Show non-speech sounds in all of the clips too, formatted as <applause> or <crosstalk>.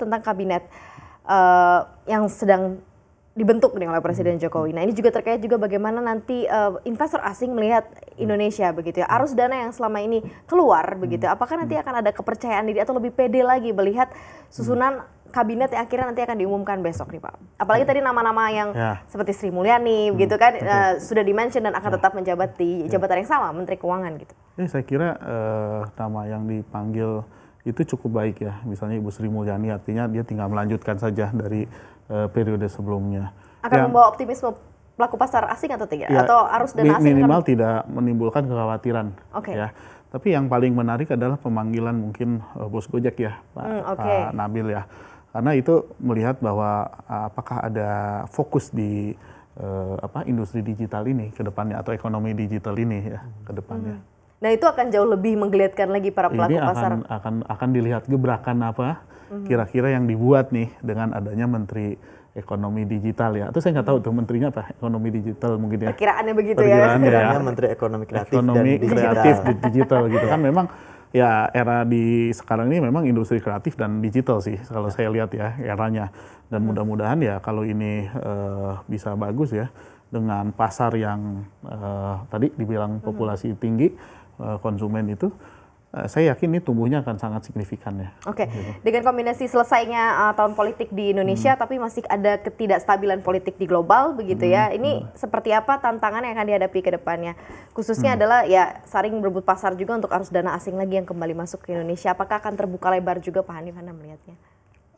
tentang kabinet uh, yang sedang dibentuk nih oleh Presiden hmm. Jokowi. Nah ini juga terkait juga bagaimana nanti uh, investor asing melihat Indonesia begitu ya arus dana yang selama ini keluar hmm. begitu. Ya, apakah nanti hmm. akan ada kepercayaan diri atau lebih pede lagi melihat susunan kabinet yang akhirnya nanti akan diumumkan besok nih Pak. Apalagi tadi nama-nama yang ya. seperti Sri Mulyani begitu kan uh, sudah dimention dan akan ya. tetap menjabat di ya. jabatan yang sama Menteri Keuangan gitu. Ya, saya kira uh, nama yang dipanggil itu cukup baik ya. Misalnya Ibu Sri Mulyani artinya dia tinggal melanjutkan saja dari uh, periode sebelumnya. Akan yang, membawa optimisme pelaku pasar asing atau tidak? Ya, atau arus dana asing? Minimal kan? tidak menimbulkan kekhawatiran. Oke. Okay. Ya. Tapi yang paling menarik adalah pemanggilan mungkin uh, Bos Gojek ya, Pak, hmm, okay. Pak Nabil ya. Karena itu melihat bahwa uh, apakah ada fokus di uh, apa industri digital ini ke depannya atau ekonomi digital ini ya ke depannya. Hmm. Nah itu akan jauh lebih menggeliatkan lagi para pelaku Ini akan, pasar. Akan akan dilihat gebrakan apa mhm. kira-kira yang dibuat nih dengan adanya menteri ekonomi digital ya. Atau saya nggak tahu tuh menterinya apa ekonomi digital mungkin ya. Perkiraannya begitu ya. Perkiraannya ya. Perkiraannya menteri ekonomi kreatif ekonomi dan kreatif digital, <laughs> digital gitu kan ya. memang ya era di sekarang ini memang industri kreatif dan digital sih kalau ya. saya lihat ya eranya dan mhm. mudah-mudahan ya kalau ini uh, bisa bagus ya dengan pasar yang uh, tadi dibilang hmm. populasi hmm. tinggi uh, konsumen itu eh, saya yakin ini tumbuhnya akan sangat signifikan ya. Oke, okay. Gitu. dengan kombinasi selesainya uh, tahun politik di Indonesia, hmm. tapi masih ada ketidakstabilan politik di global, begitu ya. hmm. ya. Ini hmm. seperti apa tantangan yang akan dihadapi ke depannya? Khususnya hmm. adalah ya saring berebut pasar juga untuk arus dana asing lagi yang kembali masuk ke Indonesia. Apakah akan terbuka lebar juga Pak Hanif Anda melihatnya?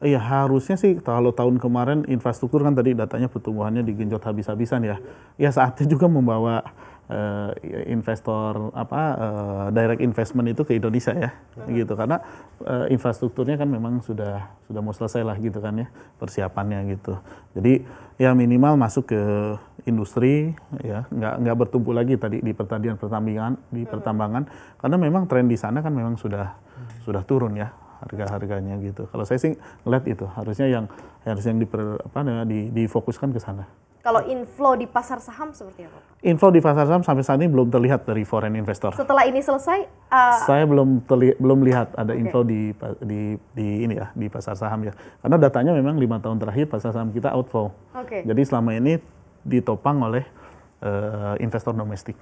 Iya harusnya sih kalau tahun kemarin infrastruktur kan tadi datanya pertumbuhannya digenjot habis-habisan ya. Ya saatnya juga membawa uh, investor apa uh, direct investment itu ke Indonesia ya hmm. gitu karena uh, infrastrukturnya kan memang sudah sudah mau selesai lah gitu kan ya persiapannya gitu. Jadi ya minimal masuk ke industri ya nggak nggak bertumpu lagi tadi di pertanian pertambangan di pertambangan karena memang tren di sana kan memang sudah hmm. sudah turun ya harga-harganya gitu. Kalau saya sih ngeliat itu harusnya yang harusnya yang diper, apa, di, difokuskan ke sana. Kalau inflow di pasar saham seperti apa? Inflow di pasar saham sampai saat ini belum terlihat dari foreign investor. Setelah ini selesai? Uh... Saya belum terli, belum lihat ada okay. inflow di, di di ini ya di pasar saham ya. Karena datanya memang lima tahun terakhir pasar saham kita outflow. Okay. Jadi selama ini ditopang oleh uh, investor domestik.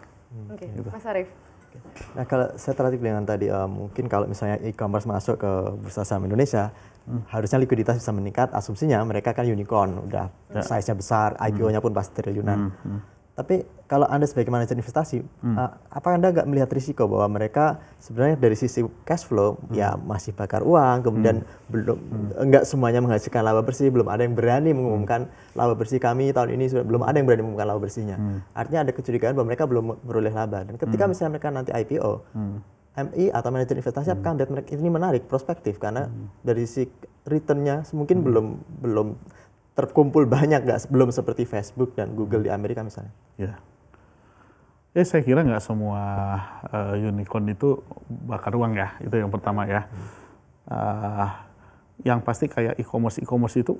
Okay. Gitu. Mas Arief. Nah, kalau saya tertarik dengan tadi uh, mungkin kalau misalnya e-commerce masuk ke bursa saham Indonesia, hmm. harusnya likuiditas bisa meningkat. Asumsinya mereka kan unicorn, udah yeah. size-nya besar, IPO-nya pun pasti triliunan. Hmm. Hmm. Tapi kalau Anda sebagai manajer investasi, hmm. uh, eh, apa Anda nggak melihat risiko bahwa mereka sebenarnya dari sisi cash flow hmm. ya masih bakar uang, kemudian hmm. belum hmm. nggak semuanya menghasilkan laba bersih, belum ada yang berani hmm. mengumumkan hmm. laba bersih kami tahun ini sudah belum ada yang berani mengumumkan laba bersihnya. Hmm. Artinya ada kecurigaan bahwa mereka belum beroleh laba. Dan ketika hmm. misalnya mereka nanti IPO, hmm. MI atau manajer investasi hmm. akan melihat mereka ini menarik prospektif karena hmm. dari sisi returnnya mungkin hmm. belum belum terkumpul banyak nggak sebelum seperti Facebook dan Google di hmm. Amerika misalnya? Ya, ya saya kira nggak semua uh, unicorn itu bakar uang ya itu yang pertama ya. Hmm. Uh, yang pasti kayak e-commerce e-commerce itu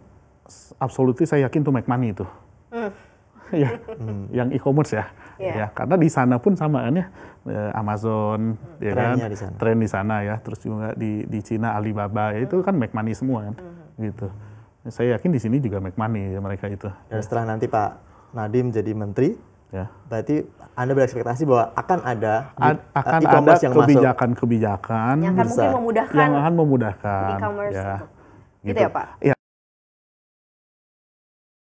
absolutely saya yakin tuh make money itu. Hmm. <laughs> ya, hmm. yang e-commerce ya. Yeah. Ya, karena di sana pun sama kan ya eh, Amazon hmm. ya kan, di tren di sana ya, terus juga di di Cina Alibaba ya, itu hmm. kan make money semua kan. Hmm. Gitu. Hmm saya yakin di sini juga make money ya mereka itu. ya. setelah nanti Pak Nadiem jadi menteri, ya. berarti Anda berekspektasi bahwa akan ada A eh, akan ada kebijakan-kebijakan yang akan mungkin memudahkan yang akan memudahkan e-commerce ya. Gitu. gitu ya Pak. Ya.